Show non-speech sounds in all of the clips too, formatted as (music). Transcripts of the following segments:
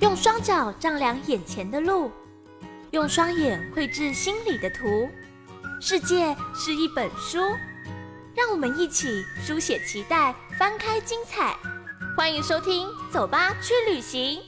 用双脚丈量眼前的路，用双眼绘制心里的图。世界是一本书，让我们一起书写期待，翻开精彩。欢迎收听，走吧，去旅行。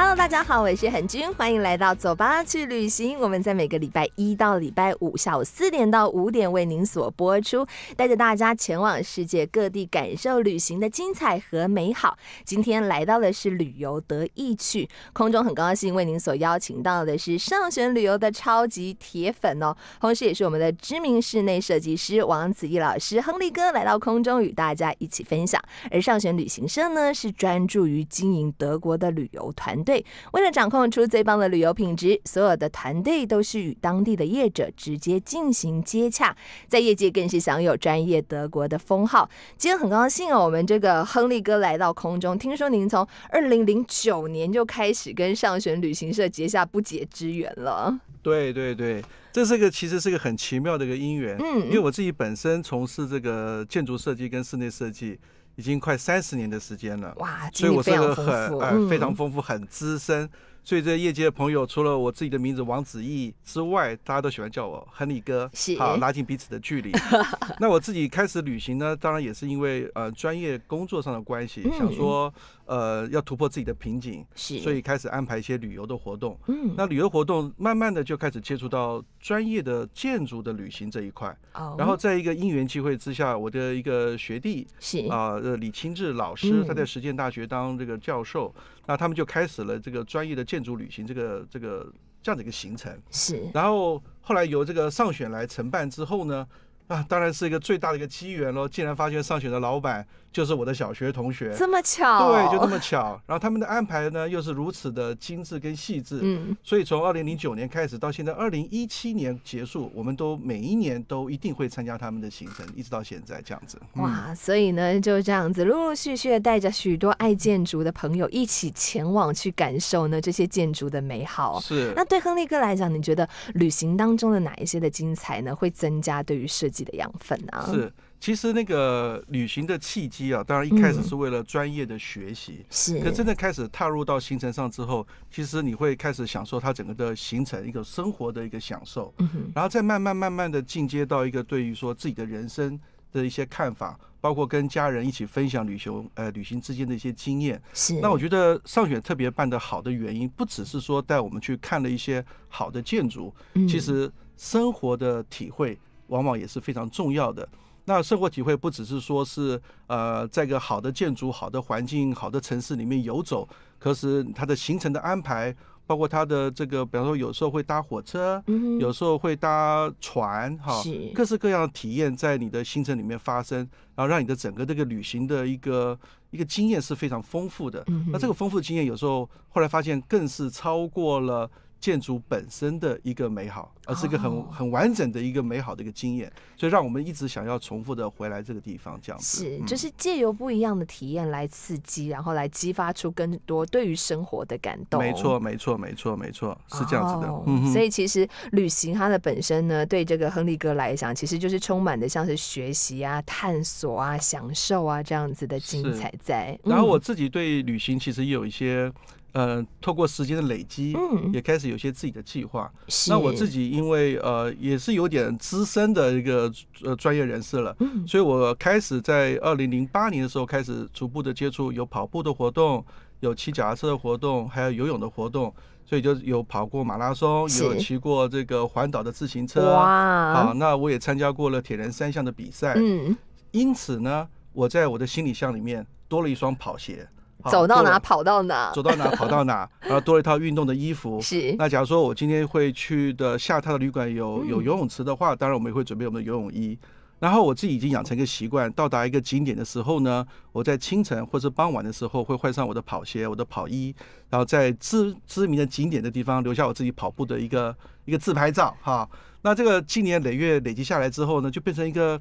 Hello，大家好，我是恒君，欢迎来到走吧去旅行。我们在每个礼拜一到礼拜五下午四点到五点为您所播出，带着大家前往世界各地，感受旅行的精彩和美好。今天来到的是旅游得意趣，空中，很高兴为您所邀请到的是上选旅游的超级铁粉哦，同时也是我们的知名室内设计师王子毅老师，亨利哥来到空中与大家一起分享。而上选旅行社呢，是专注于经营德国的旅游团。对，为了掌控出最棒的旅游品质，所有的团队都是与当地的业者直接进行接洽，在业界更是享有专业德国的封号。今天很高兴哦，我们这个亨利哥来到空中，听说您从二零零九年就开始跟上选旅行社结下不解之缘了。对对对，这是一个其实是一个很奇妙的一个姻缘，嗯，因为我自己本身从事这个建筑设计跟室内设计。已经快三十年的时间了，哇，以我非个很、呃、非常丰富，很资深。所以，在业界的朋友，除了我自己的名字王子毅之外，大家都喜欢叫我亨利哥，好拉近彼此的距离。(laughs) 那我自己开始旅行呢，当然也是因为呃专业工作上的关系，想说呃要突破自己的瓶颈，所以开始安排一些旅游的活动。那旅游活动慢慢的就开始接触到专业的建筑的旅行这一块。然后在一个因缘机会之下，我的一个学弟是啊李清志老师，他在实践大学当这个教授。那他们就开始了这个专业的建筑旅行，这个这个这样的一个行程。是，然后后来由这个上选来承办之后呢。啊，当然是一个最大的一个机缘喽！竟然发现上选的老板就是我的小学同学，这么巧，对，就这么巧。然后他们的安排呢，又是如此的精致跟细致，嗯。所以从二零零九年开始到现在二零一七年结束，我们都每一年都一定会参加他们的行程，一直到现在这样子。哇，所以呢，就这样子陆陆续续的带着许多爱建筑的朋友一起前往去感受呢这些建筑的美好。是。那对亨利哥来讲，你觉得旅行当中的哪一些的精彩呢？会增加对于设计。己的养分啊，是其实那个旅行的契机啊，当然一开始是为了专业的学习，是可真的开始踏入到行程上之后，其实你会开始享受它整个的行程一个生活的一个享受，嗯，然后再慢慢慢慢的进阶到一个对于说自己的人生的一些看法，包括跟家人一起分享旅行呃旅行之间的一些经验，是那我觉得上选特别办的好的原因，不只是说带我们去看了一些好的建筑，其实生活的体会。往往也是非常重要的。那生活体会不只是说是呃，在一个好的建筑、好的环境、好的城市里面游走，可是它的行程的安排，包括它的这个，比方说有时候会搭火车，有时候会搭船，哈，各式各样的体验在你的行程里面发生，然后让你的整个这个旅行的一个一个经验是非常丰富的。那这个丰富的经验有时候后来发现更是超过了。建筑本身的一个美好，而是一个很很完整的一个美好的一个经验，所以让我们一直想要重复的回来这个地方，这样子，是就是借由不一样的体验来刺激，然后来激发出更多对于生活的感动。没错，没错，没错，没错，是这样子的。所以其实旅行它的本身呢，对这个亨利哥来讲，其实就是充满的像是学习啊、探索啊、享受啊这样子的精彩在。然后我自己对旅行其实有一些。呃，透过时间的累积，也开始有些自己的计划。那我自己因为呃也是有点资深的一个呃专业人士了，所以我开始在二零零八年的时候开始逐步的接触有跑步的活动，有骑脚踏车的活动，还有游泳的活动。所以就有跑过马拉松，有骑过这个环岛的自行车。哇！好，那我也参加过了铁人三项的比赛。嗯，因此呢，我在我的行李箱里面多了一双跑鞋。走到哪跑到哪，走到哪 (laughs) 跑到哪，然后多一套运动的衣服。是，那假如说我今天会去的下榻的旅馆有有游泳池的话，当然我们也会准备我们的游泳衣。然后我自己已经养成一个习惯，到达一个景点的时候呢，我在清晨或者傍晚的时候会换上我的跑鞋、我的跑衣，然后在知知名的景点的地方留下我自己跑步的一个一个自拍照。哈，那这个今年累月累积下来之后呢，就变成一个。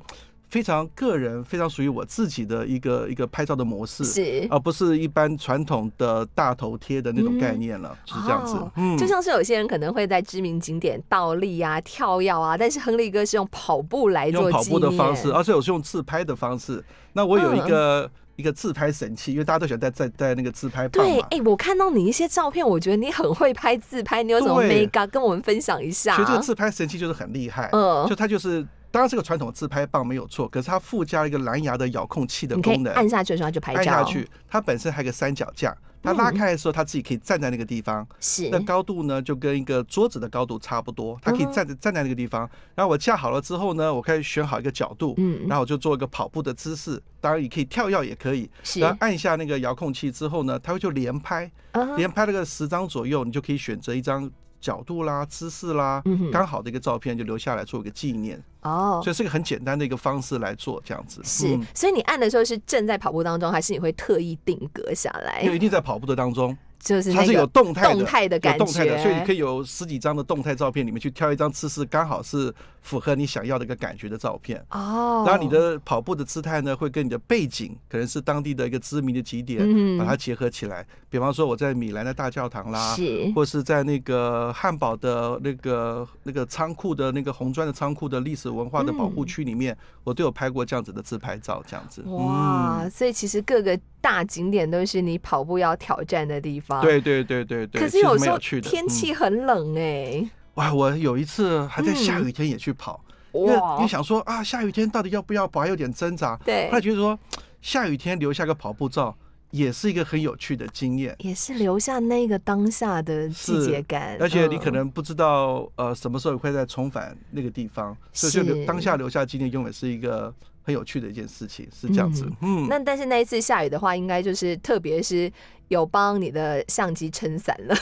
非常个人，非常属于我自己的一个一个拍照的模式，是而不是一般传统的大头贴的那种概念了，是这样子。嗯，就像是有些人可能会在知名景点倒立啊、跳跃啊，但是亨利哥是用跑步来做，用跑步的方式，而且我是用自拍的方式。那我有一个一个自拍神器，因为大家都喜欢带带带那个自拍棒。对，哎，我看到你一些照片，我觉得你很会拍自拍，你有什么秘诀？跟我们分享一下。其实这个自拍神器就是很厉害，嗯，就它就是。当然，这个传统自拍棒没有错，可是它附加了一个蓝牙的遥控器的功能。按下去的时候就拍。按下去，它本身还个三脚架。它拉开的时候，它自己可以站在那个地方。是。那高度呢，就跟一个桌子的高度差不多。它可以站着站在那个地方。然后我架好了之后呢，我开始选好一个角度。嗯然后我就做一个跑步的姿势，当然你可以跳跃，也可以。然后按一下那个遥控器之后呢，它会就连拍。连拍了个十张左右，你就可以选择一张。角度啦，姿势啦，刚好的一个照片就留下来做一个纪念哦，所以是个很简单的一个方式来做这样子。是，所以你按的时候是正在跑步当中，还是你会特意定格下来？就一定在跑步的当中。就是它是有动态的、动态的感觉，所以你可以有十几张的动态照片，里面去挑一张姿势刚好是符合你想要的一个感觉的照片。哦，那你的跑步的姿态呢，会跟你的背景，可能是当地的一个知名的景点，把它结合起来。比方说，我在米兰的大教堂啦，是，或是在那个汉堡的那个那个仓库的那个红砖的仓库的历史文化的保护区里面，我都有拍过这样子的自拍照，这样子。哇，所以其实各个大景点都是你跑步要挑战的地方。对对对对对，可是有时候天气很冷哎。哇，我有一次还在下雨天也去跑，因为想说啊，下雨天到底要不要？还有点挣扎。对，后来觉得说，下雨天留下个跑步照，也是一个很有趣的经验，也是留下那个当下的季节感。而且你可能不知道呃什么时候会再重返那个地方，所以就当下留下纪念用远是一个。很有趣的一件事情是这样子，嗯，那但是那一次下雨的话，应该就是特别是有帮你的相机撑伞了，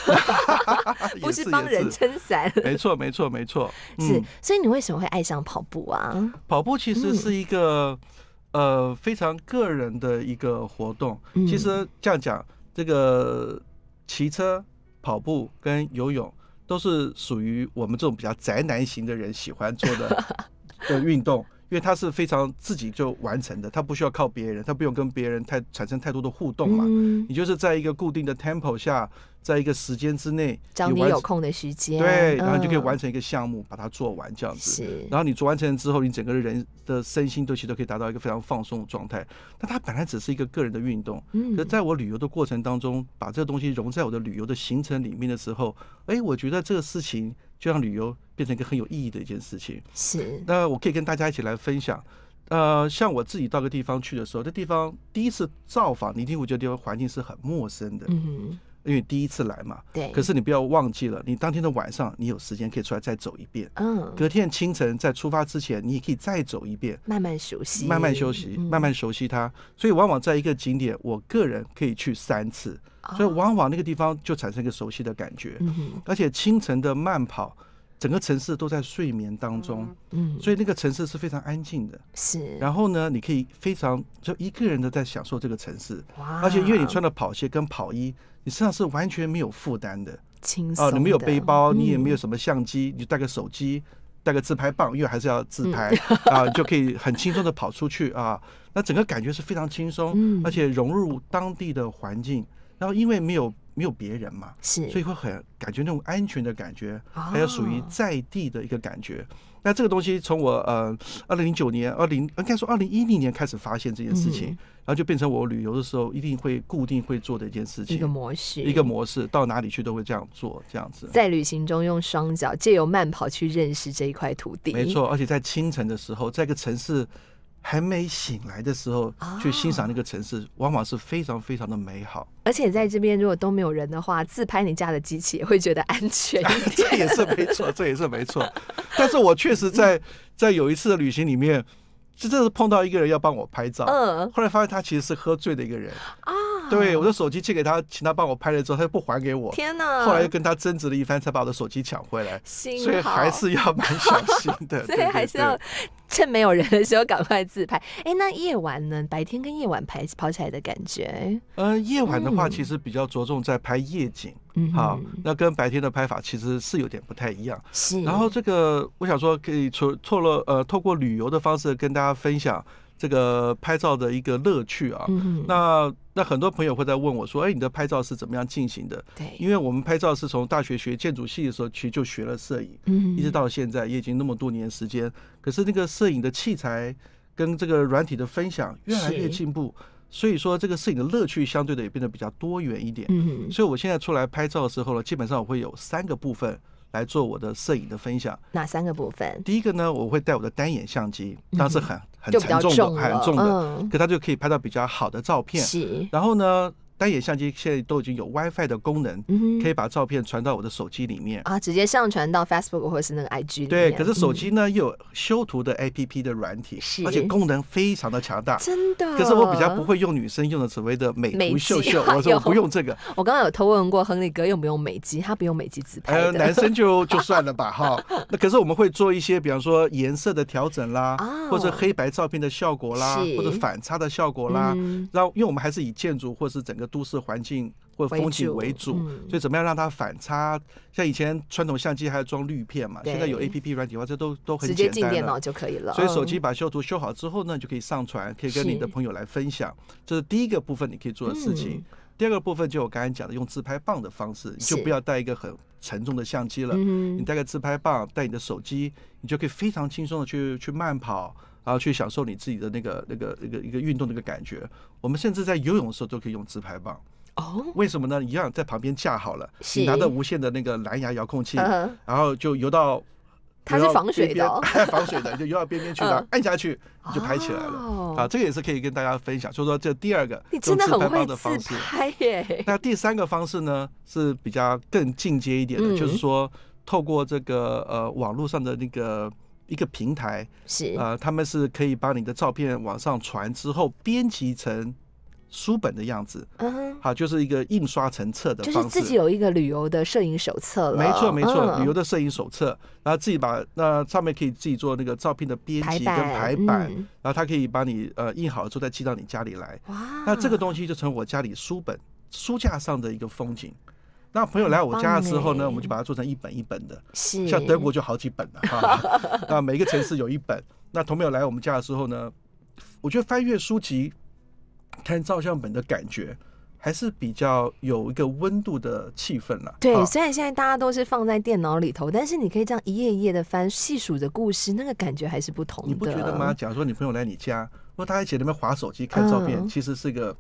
(laughs) 不是帮人撑伞，没错，没错，没错，是。所以你为什么会爱上跑步啊？跑步其实是一个呃非常个人的一个活动。其实这样讲，这个骑车、跑步跟游泳都是属于我们这种比较宅男型的人喜欢做的 (laughs) 的运动。因为它是非常自己就完成的，它不需要靠别人，它不用跟别人太产生太多的互动嘛。嗯。你就是在一个固定的 tempo 下，在一个时间之内，找你有空的时间。对，然后就可以完成一个项目，把它做完这样子。然后你做完成之后，你整个人的身心都其实可以达到一个非常放松的状态。那它本来只是一个个人的运动。嗯。可在我旅游的过程当中，把这个东西融在我的旅游的行程里面的时候，哎，我觉得这个事情。就让旅游变成一个很有意义的一件事情，是。那我可以跟大家一起来分享，呃，像我自己到个地方去的时候，这地方第一次造访，你一定会觉得这个环境是很陌生的。嗯因为第一次来嘛，对。可是你不要忘记了，你当天的晚上你有时间可以出来再走一遍。嗯。隔天清晨在出发之前，你也可以再走一遍，慢慢熟悉，慢慢熟悉，慢慢熟悉它。所以往往在一个景点，我个人可以去三次，所以往往那个地方就产生一个熟悉的感觉。嗯而且清晨的慢跑。整个城市都在睡眠当中，嗯，所以那个城市是非常安静的。是。然后呢，你可以非常就一个人的在享受这个城市，哇！而且因为你穿了跑鞋跟跑衣，你身上是完全没有负担的，轻松。啊，你没有背包，你也没有什么相机，你带个手机，带个自拍棒，因为还是要自拍 (laughs) 啊，就可以很轻松的跑出去啊。那整个感觉是非常轻松，而且融入当地的环境。然后因为没有。没有别人嘛，是，所以会很感觉那种安全的感觉，还有属于在地的一个感觉。那这个东西从我呃二零零九年、二零应该说二零一零年开始发现这件事情，然后就变成我旅游的时候一定会固定会做的一件事情，一个模式，一个模式到哪里去都会这样做这样子。在旅行中用双脚借由慢跑去认识这一块土地，没错。而且在清晨的时候，在一个城市。还没醒来的时候去欣赏那个城市，往往是非常非常的美好。而且在这边，如果都没有人的话，自拍你家的机器也会觉得安全一点。(laughs) 这也是没错，(laughs) 这也是没错。但是我确实在在有一次的旅行里面，真正是碰到一个人要帮我拍照，嗯，后来发现他其实是喝醉的一个人啊。对，我的手机借给他，请他帮我拍了之后，他又不还给我。天哪！后来又跟他争执了一番，才把我的手机抢回来。所以还是要蛮小心的。(laughs) 所以还是要趁没有人的时候赶快自拍。哎，那夜晚呢？白天跟夜晚拍跑起来的感觉。呃，夜晚的话，其实比较着重在拍夜景。嗯，好，那跟白天的拍法其实是有点不太一样。是。然后这个，我想说，可以从通了呃，透过旅游的方式跟大家分享。这个拍照的一个乐趣啊，那那很多朋友会在问我说：“哎，你的拍照是怎么样进行的？”对，因为我们拍照是从大学学建筑系的时候，其实就学了摄影，一直到现在也已经那么多年时间。可是那个摄影的器材跟这个软体的分享越来越进步，所以说这个摄影的乐趣相对的也变得比较多元一点。嗯，所以我现在出来拍照的时候呢，基本上我会有三个部分。来做我的摄影的分享，哪三个部分？第一个呢，我会带我的单眼相机，当是很很沉重的、很重的，可它就可以拍到比较好的照片。然后呢？单眼相机现在都已经有 WiFi 的功能，可以把照片传到我的手机里面啊，直接上传到 Facebook 或者是那个 IG。对，可是手机呢又有修图的 APP 的软体，而且功能非常的强大。真的？可是我比较不会用女生用的所谓的美图秀秀，(laughs) 我说我不用这个。我刚刚有偷问过亨利哥，用不用美肌，他不用美肌，自拍。呃，男生就就算了吧哈。(laughs) 那可是我们会做一些，比方说颜色的调整啦，或者黑白照片的效果啦，或者反差的效果啦，让因为我们还是以建筑或是整个。都市环境或风景为主，所以怎么样让它反差？像以前传统相机还要装滤片嘛，现在有 A P P 软体化，这都都很简单直接进电脑就可以了。所以手机把修图修好之后呢，就可以上传，可以跟你的朋友来分享。这是第一个部分你可以做的事情。第二个部分就我刚才讲的，用自拍棒的方式，就不要带一个很沉重的相机了，你带个自拍棒，带你的手机，你就可以非常轻松的去去慢跑。然后去享受你自己的那个那个一个一个运动的一个感觉。我们甚至在游泳的时候都可以用自拍棒哦，为什么呢？一样在旁边架好了，你拿着无线的那个蓝牙遥控器，然后就游到，它是 (laughs) 防水的，防水的就游到边边去了，按下去就拍起来了。啊，这个也是可以跟大家分享。所以说，这第二个你真的很会自拍耶。那第三个方式呢是比较更进阶一点的，就是说透过这个呃网络上的那个。一个平台是啊，他们是可以把你的照片往上传之后编辑成书本的样子，嗯，好，就是一个印刷成册的方式，就是自己有一个旅游的摄影手册了。没错，没错，旅游的摄影手册，然后自己把那上面可以自己做那个照片的编辑跟排版，然后他可以把你呃印好了之后再寄到你家里来。哇，那这个东西就成我家里书本书架上的一个风景。那朋友来我家的时候呢，我们就把它做成一本一本的，像德国就好几本了哈。(laughs) 那每个城市有一本。那朋友来我们家的时候呢，我觉得翻阅书籍、看照相本的感觉，还是比较有一个温度的气氛了。对，虽然现在大家都是放在电脑里头，但是你可以这样一页一页的翻，细数着故事，那个感觉还是不同的。你不觉得吗？假如说你朋友来你家，那他在里面划手机看照片，其实是一个。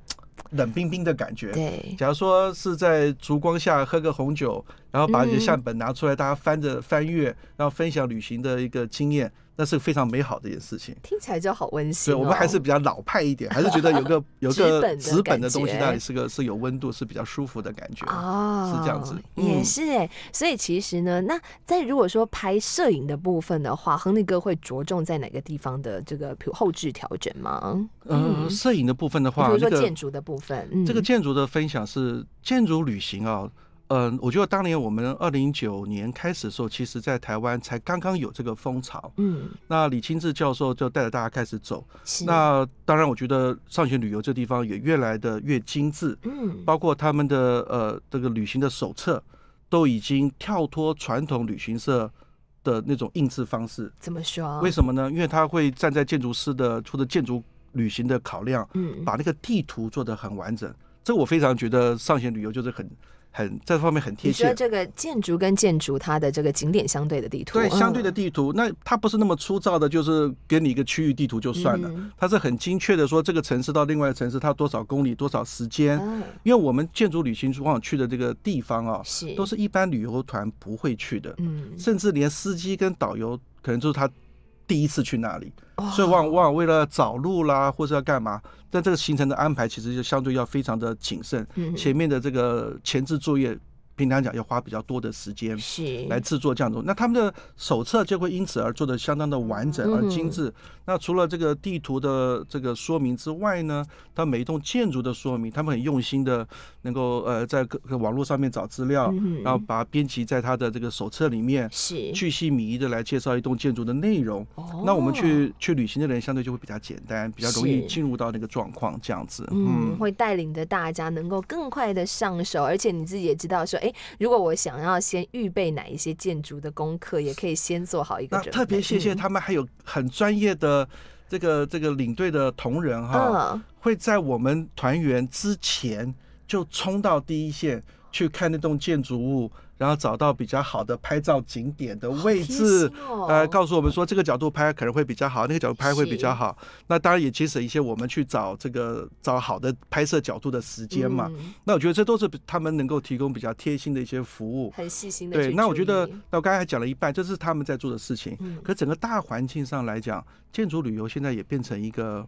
冷冰冰的感觉。对，假如说是在烛光下喝个红酒，然后把你的相本拿出来，大家翻着翻阅，然后分享旅行的一个经验。那是非常美好的一件事情，听起来就好温馨。所我们还是比较老派一点，(laughs) 还是觉得有个有个纸本的东西，那里是个是有温度，是比较舒服的感觉哦，是这样子。也是哎，所以其实呢，那在如果说拍摄影的部分的话，亨利哥会着重在哪个地方的这个后置调整吗？嗯，摄影的部分的话，比如说建筑的部分，这个建筑的分享是建筑旅行啊。嗯，我觉得当年我们二零一九年开始的时候，其实在台湾才刚刚有这个风潮。嗯，那李清志教授就带着大家开始走。那当然，我觉得上学旅游这地方也越来越精致。嗯，包括他们的呃这个旅行的手册，都已经跳脱传统旅行社的那种印制方式。怎么说？为什么呢？因为他会站在建筑师的或者建筑旅行的考量，嗯，把那个地图做得很完整。这我非常觉得上贤旅游就是很。很在这方面很贴切。你这个建筑跟建筑它的这个景点相对的地图，对相对的地图，那它不是那么粗糙的，就是给你一个区域地图就算了，它是很精确的说这个城市到另外一个城市它多少公里多少时间。因为我们建筑旅行往往去的这个地方啊，是都是一般旅游团不会去的，嗯，甚至连司机跟导游可能就是他。第一次去那里，所以往往为了找路啦，或者要干嘛，但这个行程的安排其实就相对要非常的谨慎，前面的这个前置作业。平常讲要花比较多的时间是来制作这样的，那他们的手册就会因此而做的相当的完整而精致。那除了这个地图的这个说明之外呢，它每一栋建筑的说明，他们很用心的能够呃在各网络上面找资料，然后把编辑在他的这个手册里面是去细米一的来介绍一栋建筑的内容。那我们去去旅行的人相对就会比较简单，比较容易进入到那个状况这样子。嗯，会带领着大家能够更快的上手，而且你自己也知道说。哎，如果我想要先预备哪一些建筑的功课，也可以先做好一个准备。特别谢谢他们还有很专业的这个这个领队的同仁哈，会在我们团员之前就冲到第一线。去看那栋建筑物，然后找到比较好的拍照景点的位置，呃，告诉我们说这个角度拍可能会比较好，那个角度拍会比较好。那当然也节省一些我们去找这个找好的拍摄角度的时间嘛。那我觉得这都是他们能够提供比较贴心的一些服务，很细心的。对，那我觉得那我刚才讲了一半，这是他们在做的事情。可整个大环境上来讲，建筑旅游现在也变成一个，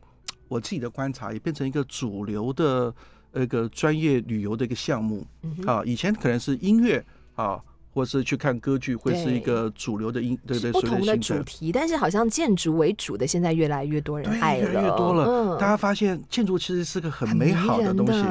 我自己的观察也变成一个主流的。一个专业旅游的一个项目啊，以前可能是音乐啊，或是去看歌剧，会是一个主流的音，对对。不同的主题，但是好像建筑为主的，现在越来越多人爱了。越越多了。大家发现建筑其实是个很美好的东西。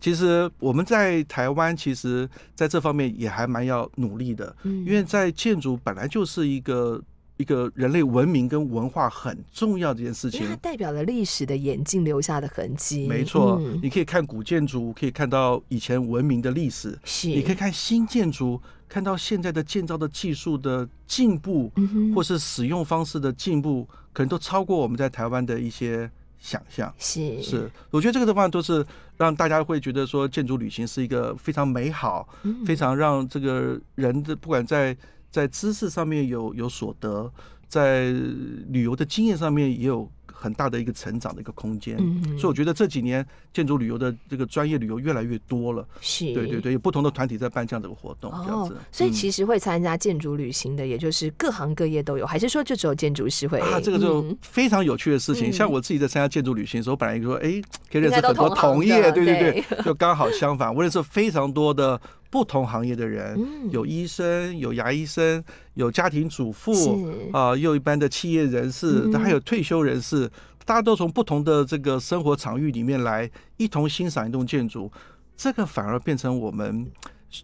其实我们在台湾，其实在这方面也还蛮要努力的，因为在建筑本来就是一个。一个人类文明跟文化很重要的一件事情，它代表了历史的演进留下的痕迹。没错，你可以看古建筑，可以看到以前文明的历史；是，你可以看新建筑，看到现在的建造的技术的进步，或是使用方式的进步，可能都超过我们在台湾的一些想象。是，是，我觉得这个地方都是让大家会觉得说，建筑旅行是一个非常美好、非常让这个人的不管在。在知识上面有有所得，在旅游的经验上面也有很大的一个成长的一个空间。嗯，所以我觉得这几年建筑旅游的这个专业旅游越来越多了。是，对对对，不同的团体在办这样的活动。哦，所以其实会参加建筑旅行的，也就是各行各业都有，还是说就只有建筑师会？啊，这个就非常有趣的事情。像我自己在参加建筑旅行的时候，本来就说，哎，以认识很多同业，对对对，就刚好相反，我认识非常多的。不同行业的人，有医生，有牙医生，有家庭主妇，啊，又一般的企业人士，还有退休人士，大家都从不同的这个生活场域里面来，一同欣赏一栋建筑，这个反而变成我们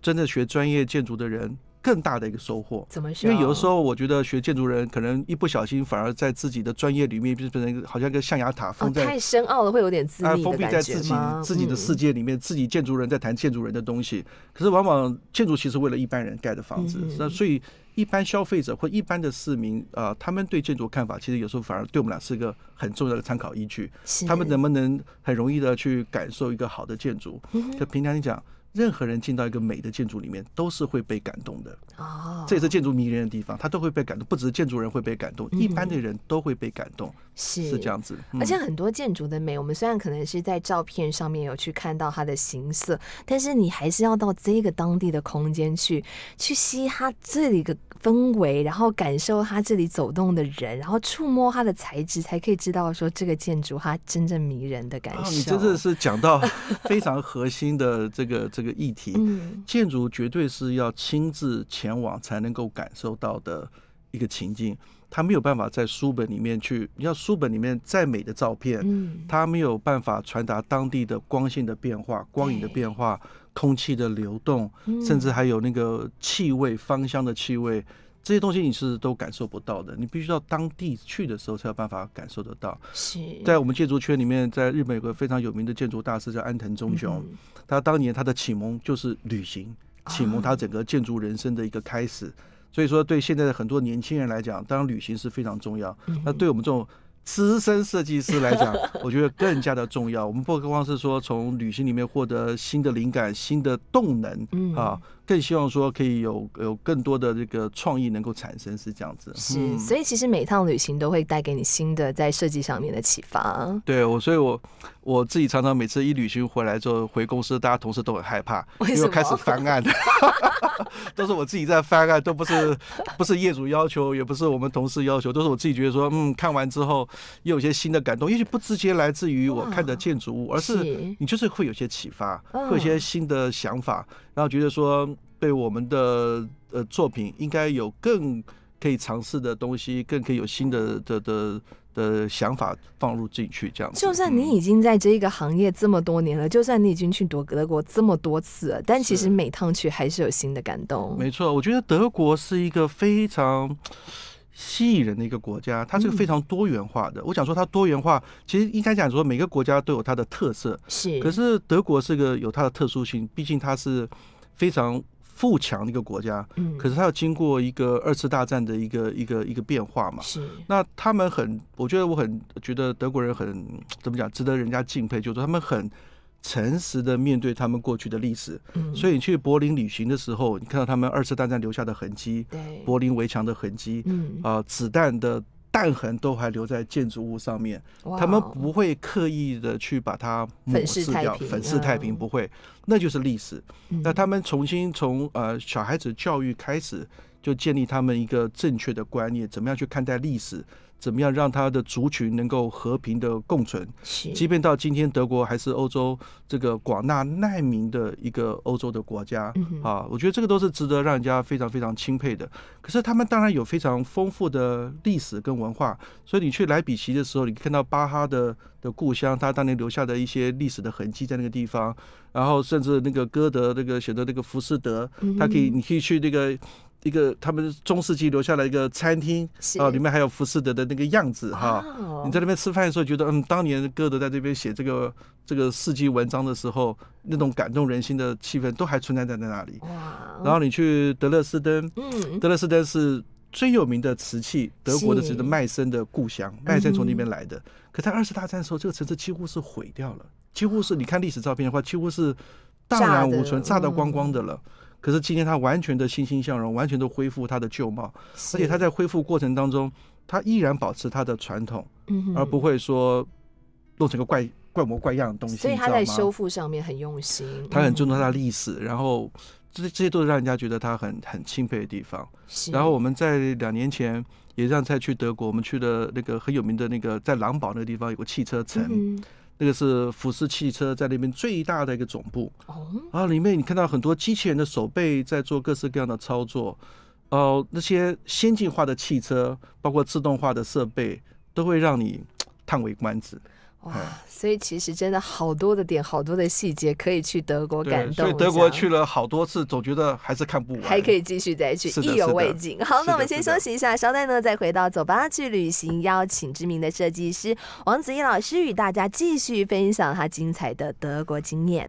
真正学专业建筑的人。更大的一个收获，怎么因为有的时候，我觉得学建筑人可能一不小心，反而在自己的专业里面，就是一个好像一个象牙塔，封在太深奥了，会有点自闭的感觉自己自己的世界里面，自己建筑人在谈建筑人的东西，可是往往建筑其实为了一般人盖的房子，那所以一般消费者或一般的市民啊，他们对建筑看法，其实有时候反而对我们俩是一个很重要的参考依据。他们能不能很容易的去感受一个好的建筑？就平常你讲。任何人进到一个美的建筑里面，都是会被感动的。哦，这也是建筑迷人的地方，他都会被感动。不只是建筑人会被感动，一般的人都会被感动。是是这样子，而且很多建筑的美，我们虽然可能是在照片上面有去看到它的形色，但是你还是要到这个当地的空间去，去吸它这一个。氛围，然后感受它这里走动的人，然后触摸它的材质，才可以知道说这个建筑它真正迷人的感受。你真的是讲到 (laughs) 非常核心的这个这个议题，建筑绝对是要亲自前往才能够感受到的一个情境，它没有办法在书本里面去。你像书本里面再美的照片，它没有办法传达当地的光线的变化、光影的变化。空气的流动，甚至还有那个气味、芳香的气味，这些东西你是都感受不到的。你必须到当地去的时候，才有办法感受得到。是在我们建筑圈里面，在日本有个非常有名的建筑大师叫安藤忠雄，他当年他的启蒙就是旅行，启蒙他整个建筑人生的一个开始。所以说，对现在的很多年轻人来讲，当然旅行是非常重要。那对我们这种。资深设计师来讲，(laughs) 我觉得更加的重要。我们不光是说从旅行里面获得新的灵感、新的动能啊。更希望说可以有有更多的这个创意能够产生，是这样子。是，所以其实每趟旅行都会带给你新的在设计上面的启发。对，我所以，我我自己常常每次一旅行回来之后回公司，大家同事都很害怕，因为开始翻案，(laughs) 都是我自己在翻案，都不是不是业主要求，也不是我们同事要求，都是我自己觉得说，嗯，看完之后又有些新的感动，也许不直接来自于我看的建筑物，而是你就是会有些启发，会有些新的想法。然后觉得说，对我们的呃作品应该有更可以尝试的东西，更可以有新的的的的想法放入进去，这样。就算你已经在这一个行业这么多年了，就算你已经去德国这么多次，但其实每趟去还是有新的感动。没错，我觉得德国是一个非常。吸引人的一个国家，它是个非常多元化的。我想说，它多元化其实应该讲说，每个国家都有它的特色。是。可是德国是个有它的特殊性，毕竟它是非常富强的一个国家。嗯。可是它要经过一个二次大战的一个一个一个变化嘛。是。那他们很，我觉得我很觉得德国人很怎么讲，值得人家敬佩，就是说他们很。诚实的面对他们过去的历史，所以你去柏林旅行的时候，你看到他们二次大战留下的痕迹，柏林围墙的痕迹，啊，子弹的弹痕都还留在建筑物上面。他们不会刻意的去把它粉饰掉，粉饰太平不会，那就是历史。那他们重新从呃小孩子教育开始，就建立他们一个正确的观念，怎么样去看待历史。怎么样让他的族群能够和平的共存？即便到今天，德国还是欧洲这个广纳难民的一个欧洲的国家啊。我觉得这个都是值得让人家非常非常钦佩的。可是他们当然有非常丰富的历史跟文化，所以你去莱比锡的时候，你看到巴哈的的故乡，他当年留下的一些历史的痕迹在那个地方，然后甚至那个歌德那个写的那个《浮士德》，他可以，你可以去那个。一个，他们中世纪留下来一个餐厅，啊，里面还有浮士德的那个样子哈。你在那边吃饭的时候，觉得嗯，当年歌德在这边写这个这个世纪文章的时候，那种感动人心的气氛都还存在在在那里。然后你去德勒斯登，嗯，德勒斯登是最有名的瓷器，德国的这个麦森的故乡，麦森从那边来的。可在二次大战的时候，这个城市几乎是毁掉了，几乎是你看历史照片的话，几乎是荡然无存，炸到光光的了。可是今天他完全的欣欣向荣，完全都恢复他的旧貌，而且他在恢复过程当中，他依然保持他的传统，而不会说弄成个怪怪模怪样的东西。所以他在修复上面很用心，他很尊重他的历史，然后这这些都是让人家觉得他很很钦佩的地方。然后我们在两年前也让蔡去德国，我们去的那个很有名的那个在狼堡那个地方有个汽车城。那个是福斯汽车在那边最大的一个总部，哦，啊，里面你看到很多机器人的手背在做各式各样的操作，哦，那些先进化的汽车，包括自动化的设备，都会让你叹为观止。哇，所以其实真的好多的点，好多的细节可以去德国感动。所以德国去了好多次，总觉得还是看不完，还可以继续再去，意犹未尽。好，那我们先休息一下，稍待呢，再回到《走吧去旅行》，邀请知名的设计师王子怡老师与大家继续分享他精彩的德国经验。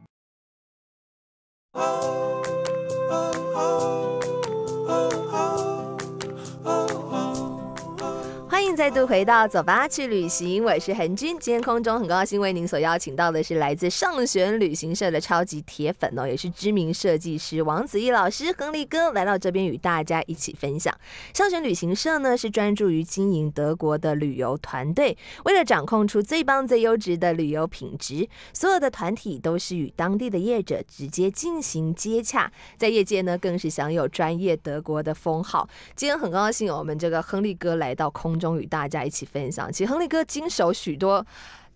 再度回到，走吧去旅行，我是恒军。今天空中很高兴为您所邀请到的是来自上选旅行社的超级铁粉哦，也是知名设计师王子毅老师，亨利哥来到这边与大家一起分享。上选旅行社呢是专注于经营德国的旅游团队，为了掌控出最棒最优质的旅游品质，所有的团体都是与当地的业者直接进行接洽，在业界呢更是享有专业德国的封号。今天很高兴我们这个亨利哥来到空中。与大家一起分享。其实亨利哥经手许多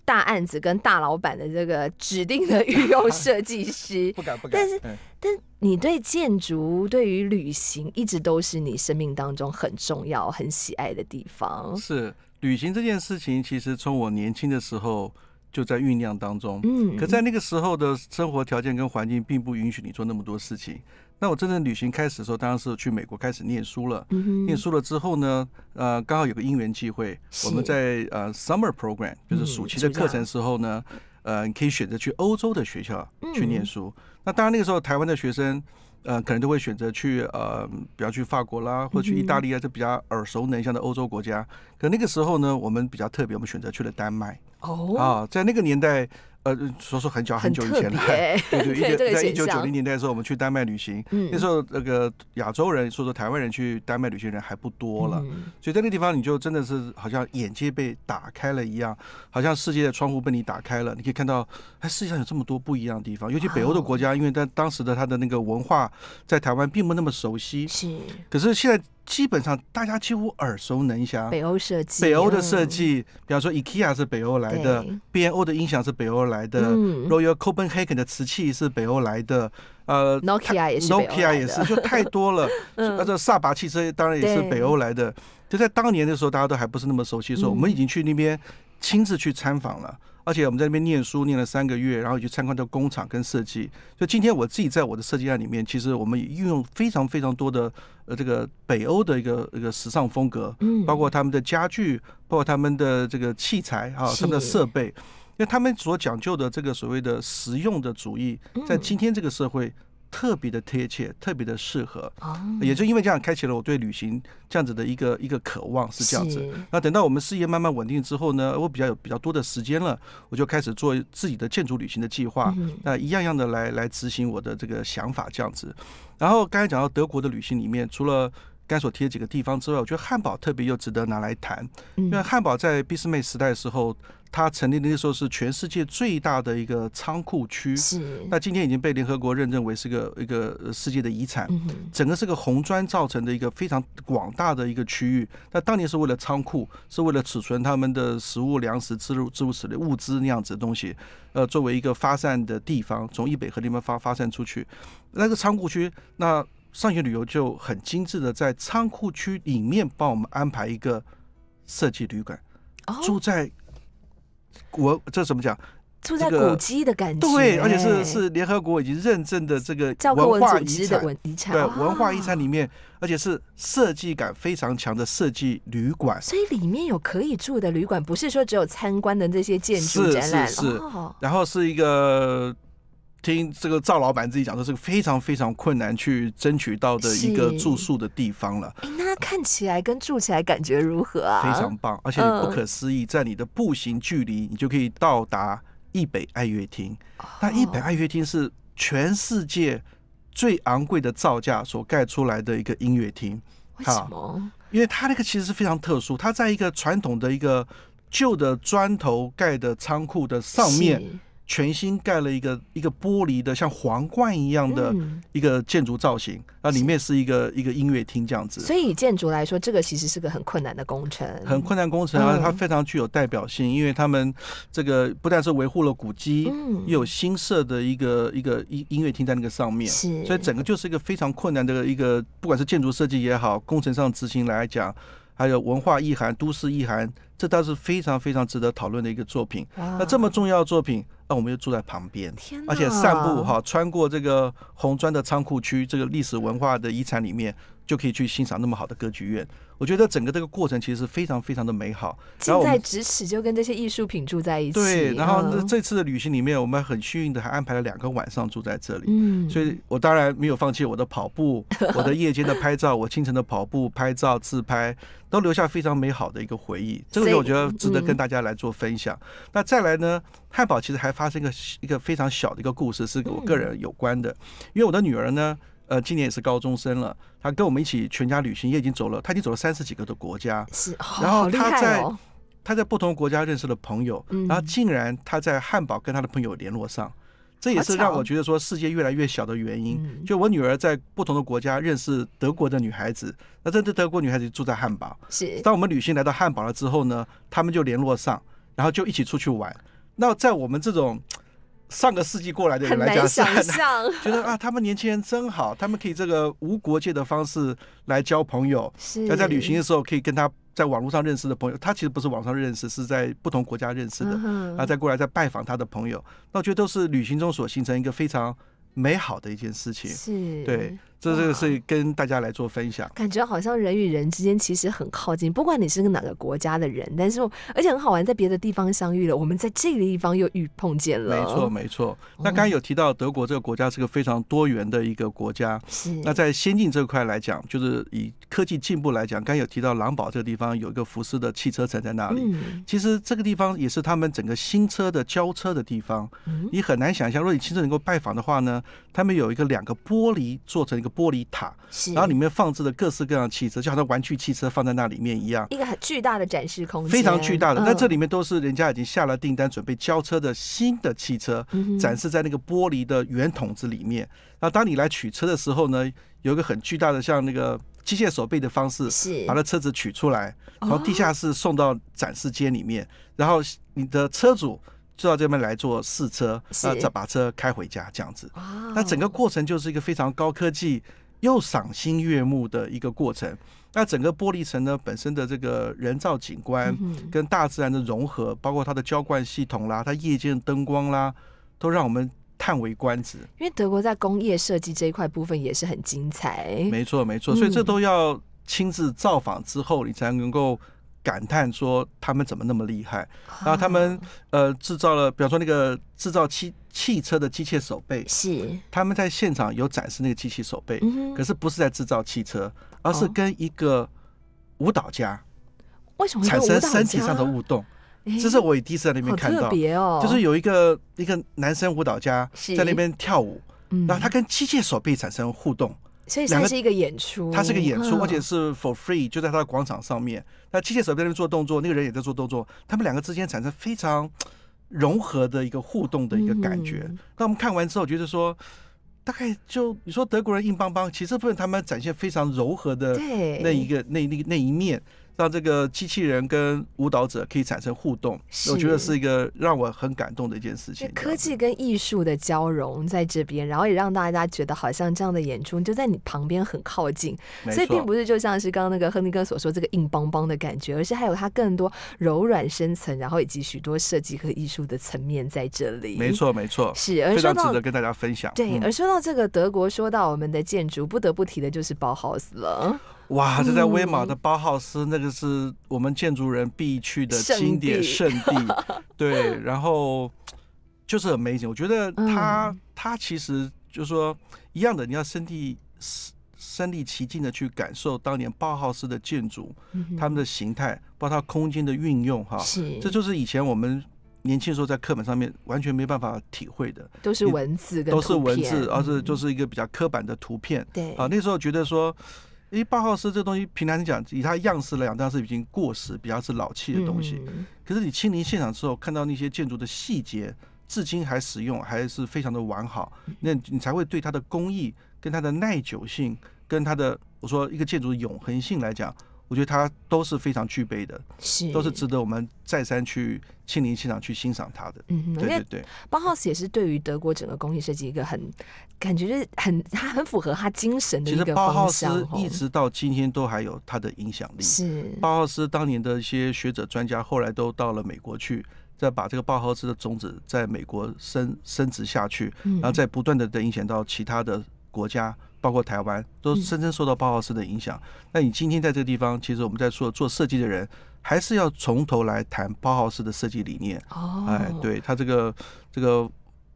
大案子，跟大老板的这个指定的御用设计师，(laughs) 不敢不敢。但是，但你对建筑、对于旅行，一直都是你生命当中很重要、很喜爱的地方。是，旅行这件事情，其实从我年轻的时候就在酝酿当中。嗯，可在那个时候的生活条件跟环境，并不允许你做那么多事情。那我真正旅行开始的时候，当然是去美国开始念书了。念书了之后呢，呃，刚好有个因缘机会，我们在呃 summer program，就是暑期的课程时候呢，呃，你可以选择去欧洲的学校去念书。那当然那个时候台湾的学生，呃，可能都会选择去呃，比方去法国啦，或去意大利啊，这比较耳熟能详的欧洲国家。可那个时候呢，我们比较特别，我们选择去了丹麦。哦，啊，在那个年代。呃，说说很久很久以前了，(laughs) 对对，(laughs) 一九在一九九零年代的时候，我们去丹麦旅行，那时候那个亚洲人，说说台湾人去丹麦旅行人还不多了，所以在那地方，你就真的是好像眼界被打开了一样，好像世界的窗户被你打开了，你可以看到哎，世界上有这么多不一样的地方，尤其北欧的国家，因为在当时的他的那个文化，在台湾并不那么熟悉，是，可是现在。基本上大家几乎耳熟能详，北欧设计，北欧的设计，比方说 IKEA 是北欧来的，BNO 的音响是北欧来的，Royal Copenhagen 的瓷器是北欧来的，呃，Nokia 也是，Nokia 也是，就太多了。那 (laughs) 这萨巴汽车当然也是北欧来的，就在当年的时候，大家都还不是那么熟悉，说我们已经去那边亲自去参访了。而且我们在那边念书念了三个月，然后去参观到工厂跟设计。所以今天我自己在我的设计案里面，其实我们运用非常非常多的呃这个北欧的一个一个时尚风格，包括他们的家具，包括他们的这个器材啊，他们的设备，因为他们所讲究的这个所谓的实用的主义，在今天这个社会。特别的贴切，特别的适合，哦，也就因为这样开启了我对旅行这样子的一个一个渴望，是这样子。那等到我们事业慢慢稳定之后呢，我比较有比较多的时间了，我就开始做自己的建筑旅行的计划，那一样样的来来执行我的这个想法这样子。然后刚才讲到德国的旅行里面，除了所提贴几个地方之外，我觉得汉堡特别又值得拿来谈，因为汉堡在俾斯麦时代的时候，它成立那个时候是全世界最大的一个仓库区。是。那今天已经被联合国认证为是个一个世界的遗产，整个是个红砖造成的一个非常广大的一个区域。那当年是为了仓库，是为了储存他们的食物、粮食、置物资的物资那样子的东西，呃，作为一个发散的地方，从易北河那边发发散出去，那个仓库区那。上云旅游就很精致的，在仓库区里面帮我们安排一个设计旅馆，住在我这怎么讲？住在古迹的感觉。对，而且是是联合国已经认证的这个文化遗产的遗产，对文化遗产里面，而且是设计感非常强的设计旅馆。所以里面有可以住的旅馆，不是说只有参观的这些建筑展览。是是是，然后是一个。听这个赵老板自己讲，说是个非常非常困难去争取到的一个住宿的地方了。那看起来跟住起来感觉如何啊？非常棒，而且不可思议，在你的步行距离，你就可以到达一北爱乐厅。那一北爱乐厅是全世界最昂贵的造价所盖出来的一个音乐厅。为什么？因为它那个其实是非常特殊，它在一个传统的、一个旧的砖头盖的仓库的上面。全新盖了一个一个玻璃的像皇冠一样的一个建筑造型，啊，里面是一个一个音乐厅这样子。所以建筑来说，这个其实是个很困难的工程。很困难工程啊，它非常具有代表性，因为他们这个不但是维护了古迹，又有新设的一个一个音音乐厅在那个上面，是。所以整个就是一个非常困难的一个，不管是建筑设计也好，工程上执行来讲，还有文化意涵、都市意涵，这倒是非常非常值得讨论的一个作品。那这么重要的作品。那我们就住在旁边，而且散步哈，穿过这个红砖的仓库区，这个历史文化的遗产里面，就可以去欣赏那么好的歌剧院。我觉得整个这个过程其实非常非常的美好，近在咫尺就跟这些艺术品住在一起。对，然后这次的旅行里面，我们很幸运的还安排了两个晚上住在这里。嗯，所以我当然没有放弃我的跑步，我的夜间的拍照，我清晨的跑步、拍照、自拍，都留下非常美好的一个回忆。这个我觉得值得跟大家来做分享。那再来呢，汉堡其实还发生一个一个非常小的一个故事，是我个人有关的，因为我的女儿呢。呃，今年也是高中生了，他跟我们一起全家旅行，也已经走了，他已经走了三十几个的国家，是，然后他在他在不同国家认识了朋友，然后竟然他在汉堡跟他的朋友联络上，这也是让我觉得说世界越来越小的原因。就我女儿在不同的国家认识德国的女孩子，那这对德国女孩子住在汉堡，是，当我们旅行来到汉堡了之后呢，他们就联络上，然后就一起出去玩。那在我们这种。上个世纪过来的人来讲，很难想象，(laughs) 觉得啊，他们年轻人真好，他们可以这个无国界的方式来交朋友，要在旅行的时候可以跟他在网络上认识的朋友，他其实不是网上认识，是在不同国家认识的，然后再过来再拜访他的朋友，那我觉得都是旅行中所形成一个非常美好的一件事情，是，对。这这个是跟大家来做分享，感觉好像人与人之间其实很靠近，不管你是个哪个国家的人，但是而且很好玩，在别的地方相遇了，我们在这个地方又遇碰见了。没错，没错。那刚刚有提到德国这个国家是个非常多元的一个国家，是。那在先进这块来讲，就是以科技进步来讲，刚有提到狼堡这个地方有一个福斯的汽车城在那里，其实这个地方也是他们整个新车的交车的地方。嗯。你很难想象，如果你亲自能够拜访的话呢，他们有一个两个玻璃做成一个。玻璃塔，然后里面放置了各式各样的汽车，就好像玩具汽车放在那里面一样。一个很巨大的展示空间，非常巨大的。那这里面都是人家已经下了订单、准备交车的新的汽车，展示在那个玻璃的圆筒子里面。那当你来取车的时候呢，有一个很巨大的像那个机械手背的方式，是把那车子取出来，然后地下室送到展示间里面，然后你的车主。就到这边来做试车，呃，再把车开回家这样子。那整个过程就是一个非常高科技又赏心悦目的一个过程。那整个玻璃城呢，本身的这个人造景观跟大自然的融合，包括它的浇灌系统啦，它夜间灯光啦，都让我们叹为观止。因为德国在工业设计这一块部分也是很精彩。没错，没错。所以这都要亲自造访之后，你才能够。感叹说：“他们怎么那么厉害？然后他们呃制造了，比方说那个制造汽汽车的机械手背，是他们在现场有展示那个机器手背，可是不是在制造汽车，而是跟一个舞蹈家，为什么产生身体上的互动？这是我第一次在那边看到，别哦，就是有一个一个男生舞蹈家在那边跳舞，然后他跟机械手臂产生互动。”所以它是一个演出，它是个演出，而且是 for free，就在它的广场上面。那机械手在那边做动作，那个人也在做动作，他们两个之间产生非常融合的一个互动的一个感觉。那我们看完之后觉得说，大概就你说德国人硬邦邦，其实部分他们展现非常柔和的那一个那那那一面。让这个机器人跟舞蹈者可以产生互动，我觉得是一个让我很感动的一件事情。科技跟艺术的交融在这边，然后也让大家觉得好像这样的演出就在你旁边很靠近，所以并不是就像是刚刚那个亨利哥所说这个硬邦邦的感觉，而是还有它更多柔软深层，然后以及许多设计和艺术的层面在这里。没错，没错，是，非常值得跟大家分享。对，而说到这个德国，说到我们的建筑，不得不提的就是包豪斯了。哇！这在威马的八号斯，那个是我们建筑人必去的经典圣地。(laughs) 对，然后就是很美景。我觉得他他其实就是说一样的，你要身体身身临其境的去感受当年八号斯的建筑，他们的形态，包括它空间的运用哈。是，这就是以前我们年轻时候在课本上面完全没办法体会的，都是文字，都是文字，而是就是一个比较刻板的图片。对啊，那时候觉得说。因为八号师这东西，平常你讲以它样式来讲，当然是已经过时、比较是老气的东西。可是你亲临现场之后，看到那些建筑的细节，至今还使用，还是非常的完好。那你才会对它的工艺、跟它的耐久性、跟它的我说一个建筑的永恒性来讲。我觉得他都是非常具备的，是都是值得我们再三去亲临现场去欣赏他的。嗯，对对对，包豪斯也是对于德国整个工业设计一个很感觉是很它很符合它精神的一个方向。一直到今天都还有它的影响力。是包豪斯当年的一些学者专家，后来都到了美国去，再把这个包豪斯的种子在美国生生殖下去，然后再不断的的影响到其他的。国家包括台湾都深深受到包豪斯的影响。那你今天在这个地方，其实我们在说做设计的人，还是要从头来谈包豪斯的设计理念。哦，哎，对他这个这个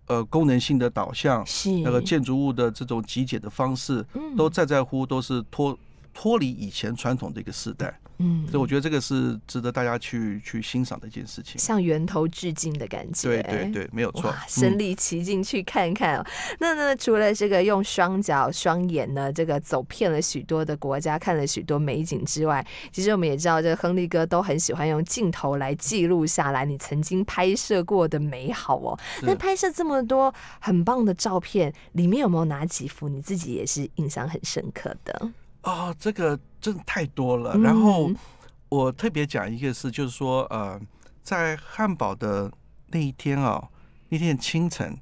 呃功能性的导向，那个建筑物的这种集简的方式，都在在乎都是脱脱离以前传统的一个时代。嗯，所以我觉得这个是值得大家去去欣赏的一件事情，向源头致敬的感觉，对对对，没有错，身临其境去看看。那呢，除了这个用双脚、双眼呢，这个走遍了许多的国家，看了许多美景之外，其实我们也知道，这个亨利哥都很喜欢用镜头来记录下来你曾经拍摄过的美好哦。那拍摄这么多很棒的照片，里面有没有哪几幅你自己也是印象很深刻的？啊，这个真的太多了。然后我特别讲一个事，就是说，呃，在汉堡的那一天啊，那天清晨，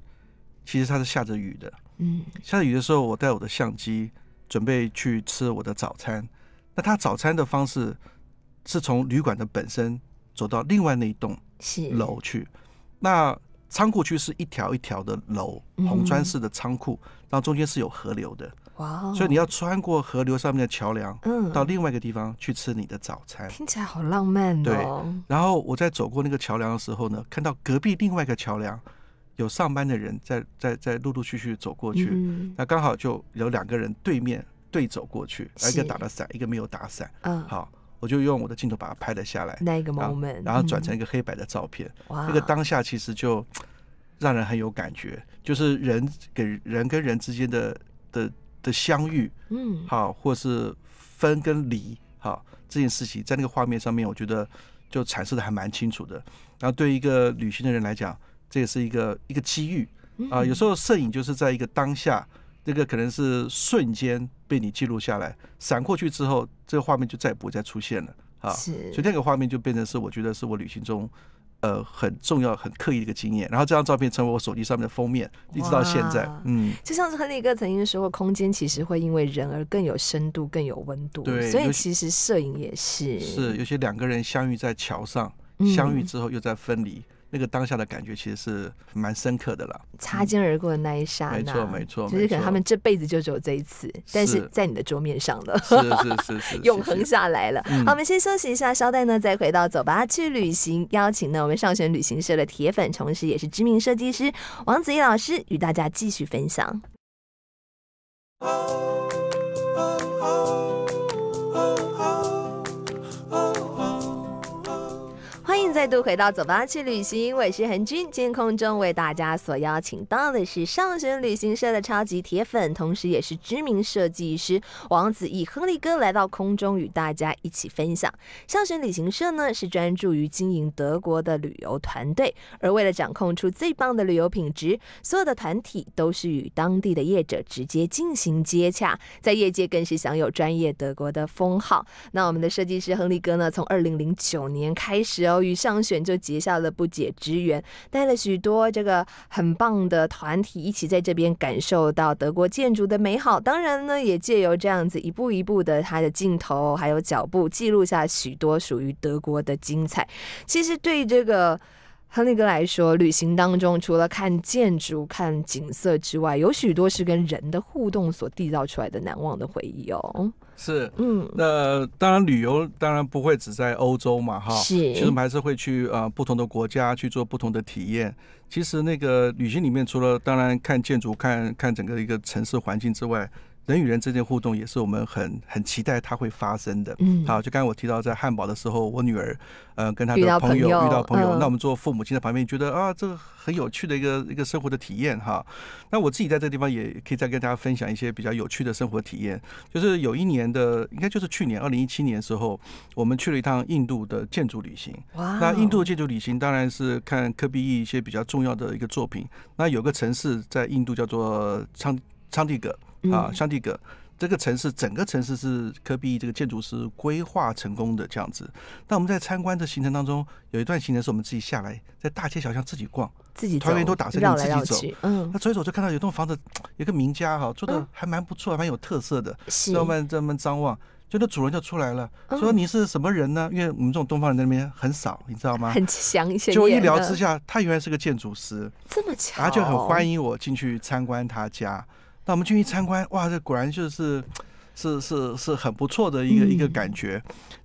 其实它是下着雨的。嗯，下着雨的时候，我带我的相机，准备去吃我的早餐。那他早餐的方式是从旅馆的本身走到另外那一栋楼去。那仓库区是一条一条的楼，红砖式的仓库，然后中间是有河流的。哇！所以你要穿过河流上面的桥梁，嗯，到另外一个地方去吃你的早餐，听起来好浪漫哦。对。然后我在走过那个桥梁的时候呢，看到隔壁另外一个桥梁有上班的人在在在陆陆续续走过去，嗯，那刚好就有两个人对面对走过去，一个打了伞，一个没有打伞，嗯，好，我就用我的镜头把它拍了下来，那个 moment，然后转成一个黑白的照片，哇，那个当下其实就让人很有感觉，就是人给人跟人之间的的。的相遇，嗯，好，或是分跟离，哈，这件事情在那个画面上面，我觉得就阐释的还蛮清楚的。然后对一个旅行的人来讲，这也是一个一个机遇啊。有时候摄影就是在一个当下，这个可能是瞬间被你记录下来，闪过去之后，这个画面就再不会再出现了啊。是，所以那个画面就变成是，我觉得是我旅行中。呃，很重要、很刻意的一个经验。然后这张照片成为我手机上面的封面，一直到现在。嗯，就像亨利哥曾经说过，空间其实会因为人而更有深度、更有温度。对，所以其实摄影也是。是，有些两个人相遇在桥上，相遇之后又在分离。那个当下的感觉其实是蛮深刻的了，擦肩而过的那一刹那，没错没错，只是可能他们这辈子就只有这一次，但是在你的桌面上了，是是是，(laughs) 永恒下来了。好，我们先休息一下，稍待呢，再回到走吧去旅行，邀请呢我们上选旅行社的铁粉，同时也是知名设计师王子怡老师与大家继续分享。再度回到《走吧去旅行》，我是恒军。监控中为大家所邀请到的是上选旅行社的超级铁粉，同时也是知名设计师王子毅亨利哥来到空中与大家一起分享。上选旅行社呢是专注于经营德国的旅游团队，而为了掌控出最棒的旅游品质，所有的团体都是与当地的业者直接进行接洽，在业界更是享有专业德国的封号。那我们的设计师亨利哥呢，从二零零九年开始哦与。张选就结下了不解之缘，带了许多这个很棒的团体一起在这边感受到德国建筑的美好。当然呢，也借由这样子一步一步的他的镜头还有脚步，记录下许多属于德国的精彩。其实对这个。亨利哥来说，旅行当中除了看建筑、看景色之外，有许多是跟人的互动所缔造出来的难忘的回忆哦。是，嗯，那当然旅游当然不会只在欧洲嘛，哈，是，其实还是会去呃不同的国家去做不同的体验。其实那个旅行里面，除了当然看建筑、看看整个一个城市环境之外。人与人之间互动也是我们很很期待它会发生的。嗯，好，就刚才我提到在汉堡的时候，我女儿呃跟她的朋友遇到朋友，那我们做父母亲在旁边觉得啊，这个很有趣的一个一个生活的体验哈。那我自己在这个地方也可以再跟大家分享一些比较有趣的生活体验，就是有一年的应该就是去年二零一七年的时候，我们去了一趟印度的建筑旅行。哇！那印度的建筑旅行当然是看科比一些比较重要的一个作品。那有个城市在印度叫做昌昌迪格。啊，香蒂格这个城市，整个城市是科比这个建筑师规划成功的这样子。那我们在参观的行程当中，有一段行程是我们自己下来，在大街小巷自己逛，自己团员都打车自己走。嗯，那走一走就看到有栋房子，有个名家哈，做的还蛮不错，蛮有特色的。我们这么张望，觉得主人就出来了，说你是什么人呢？因为我们这种东方人那边很少，你知道吗？很详细。就一聊之下，他原来是个建筑师，这么巧，他就很欢迎我进去参观他家。那我们进去参观，哇，这果然就是 (tsk) 是是是很不错的一个一个感觉。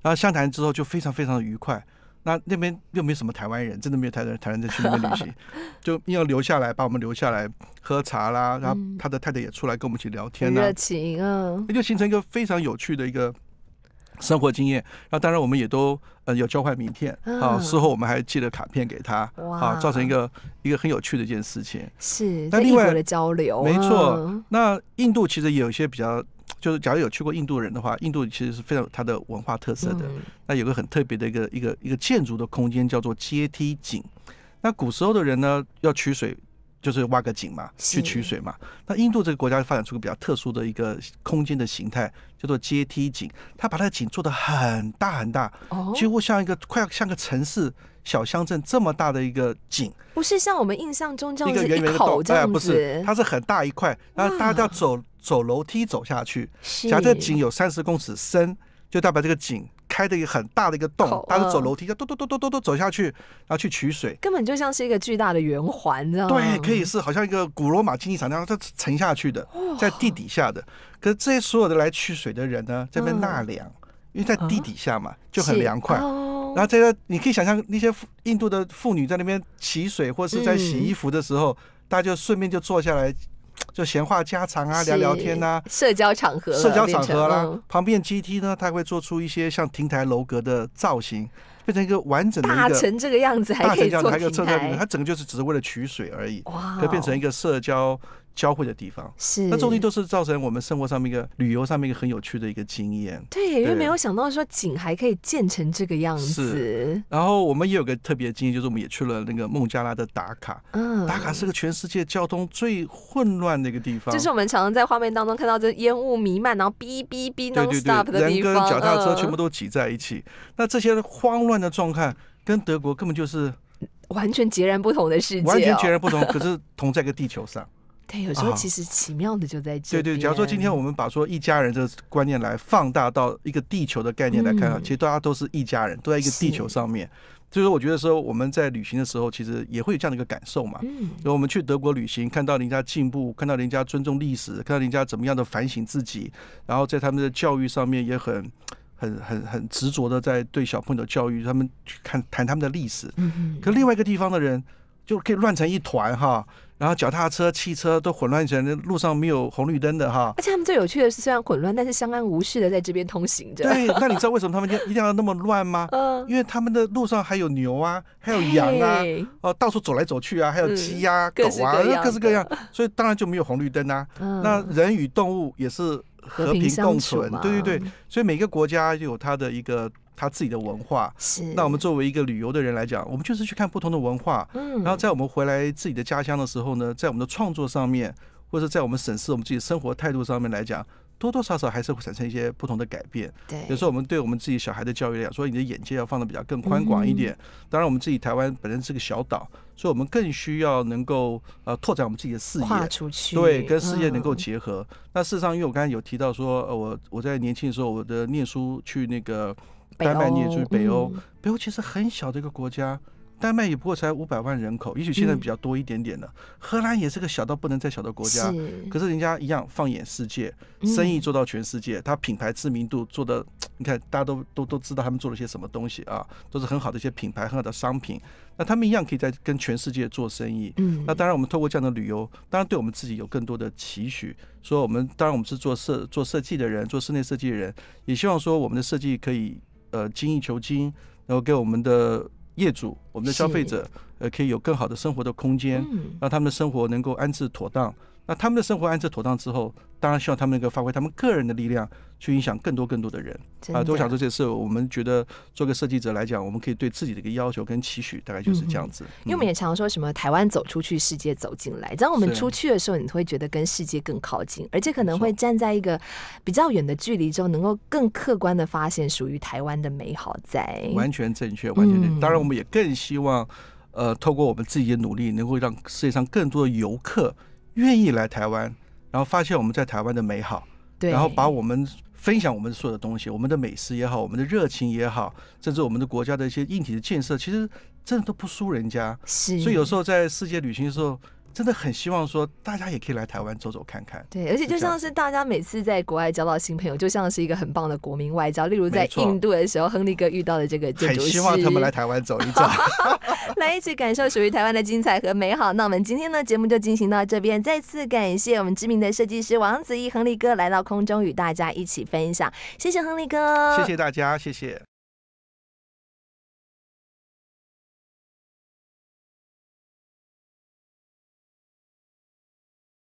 然后相谈之后就非常非常的愉快。那那边又没有什么台湾人，真的没有台湾台湾人去那边旅行，(laughs) 就硬要留下来把我们留下来喝茶啦。然后他的太太也出来跟我们一起聊天呢，热情啊，就形成一个非常有趣的一个。生活经验，那当然我们也都呃有交换名片啊，事后我们还寄了卡片给他，啊，造成一个一个很有趣的一件事情。是，那另外的交流，没错。那印度其实有一些比较，就是假如有去过印度人的话，印度其实是非常有它的文化特色的。那有个很特别的一个一个一个建筑的空间叫做阶梯井。那古时候的人呢，要取水。就是挖个井嘛，去取水嘛。那印度这个国家发展出个比较特殊的一个空间的形态，叫做阶梯井。它把它的井做的很大很大，几乎像一个快要像个城市小乡镇这么大的一个井。不是像我们印象中这样一个圆圆的洞哎，不是，它是很大一块，然后大家要走走楼梯走下去。假设井有三十公尺深，就代表这个井。开的一个很大的一个洞，大家走楼梯，就嘟嘟嘟嘟嘟走下去，然后去取水，根本就像是一个巨大的圆环，你知道吗？对，可以是好像一个古罗马竞技场，然样，它沉下去的，在地底下的。可是这些所有的来取水的人呢，在那边纳凉，因为在地底下嘛，就很凉快。然后这个你可以想象那些印度的妇女在那边取水或是在洗衣服的时候，大家就顺便就坐下来。就闲话家常啊，聊聊天啊，社交场合，社交场合啦。旁边阶梯呢，它会做出一些像亭台楼阁的造型，变成一个完整的，大成这个样子，大成像一个台，它整个就是只是为了取水而已，哇，就变成一个社交。交汇的地方，是那这地都是造成我们生活上面一个旅游上面一个很有趣的一个经验。对，因为没有想到说景还可以建成这个样子。然后我们也有个特别的经验，就是我们也去了那个孟加拉的打卡。嗯。打卡是个全世界交通最混乱的一个地方。就是我们常常在画面当中看到这烟雾弥漫，然后哔哔哔 no stop 的地方，人跟脚踏车全部都挤在一起。那这些慌乱的状态，跟德国根本就是完全截然不同的世界，完全截然不同。可是同在一个地球上。对，有时候其实奇妙的就在对对。假如说今天我们把说一家人这个观念来放大到一个地球的概念来看，其实大家都是一家人，都在一个地球上面。就是我觉得说我们在旅行的时候，其实也会有这样的一个感受嘛。嗯。因为我们去德国旅行，看到人家进步，看到人家尊重历史，看到人家怎么样的反省自己，然后在他们的教育上面也很很很很执着的在对小朋友教育，他们看谈他们的历史。嗯嗯。可另外一个地方的人就可以乱成一团哈。然后脚踏车、汽车都混乱起来，路上没有红绿灯的哈。而且他们最有趣的是，虽然混乱，但是相安无事的在这边通行着。对，(laughs) 那你知道为什么他们就一定要那么乱吗？嗯，因为他们的路上还有牛啊，还有羊啊，哦，到处走来走去啊，还有鸡啊、狗啊，各式各样。所以当然就没有红绿灯啊。嗯，那人与动物也是和平共存，对对对。所以每个国家有它的一个。他自己的文化，是那我们作为一个旅游的人来讲，我们就是去看不同的文化，嗯，然后在我们回来自己的家乡的时候呢，在我们的创作上面，或者在我们审视我们自己生活态度上面来讲，多多少少还是会产生一些不同的改变。对，有时候我们对我们自己小孩的教育讲，所以你的眼界要放的比较更宽广一点。当然，我们自己台湾本身是个小岛，所以我们更需要能够呃拓展我们自己的视野，跨出去，对，跟世界能够结合。那事实上，因为我刚才有提到说，我我在年轻的时候，我的念书去那个。丹麦你也注意北欧，北欧其实很小的一个国家，丹麦也不过才五百万人口，也许现在比较多一点点的。荷兰也是个小到不能再小的国家，可是人家一样放眼世界，生意做到全世界，它品牌知名度做的，你看大家都都都知道他们做了些什么东西啊，都是很好的一些品牌，很好的商品。那他们一样可以在跟全世界做生意。嗯，那当然我们透过这样的旅游，当然对我们自己有更多的期许。说我们当然我们是做设做设计的人，做室内设计的人，也希望说我们的设计可以。呃，精益求精，然后给我们的业主、我们的消费者，呃，可以有更好的生活的空间，让他们的生活能够安置妥当。那他们的生活安置妥当之后，当然希望他们能够发挥他们个人的力量，去影响更多更多的人啊。我想说，这次我们觉得做个设计者来讲，我们可以对自己的一个要求跟期许，大概就是这样子。因为我们也常说，什么台湾走出去，世界走进来。当我们出去的时候，你会觉得跟世界更靠近，而且可能会站在一个比较远的距离中，能够更客观的发现属于台湾的美好在。完全正确，完全。当然，我们也更希望，呃，透过我们自己的努力，能够让世界上更多的游客。愿意来台湾，然后发现我们在台湾的美好，然后把我们分享我们所有的东西，我们的美食也好，我们的热情也好，甚至我们的国家的一些硬体的建设，其实真的都不输人家。所以有时候在世界旅行的时候。真的很希望说，大家也可以来台湾走走看看。对，而且就像是大家每次在国外交到新朋友，就像是一个很棒的国民外交。例如在印度的时候，亨利哥遇到的这个建筑师。很希望他们来台湾走一走，(laughs) 来一起感受属于台湾的精彩和美好。那我们今天呢，节目就进行到这边。再次感谢我们知名的设计师王子毅、亨利哥来到空中与大家一起分享。谢谢亨利哥，谢谢大家，谢谢。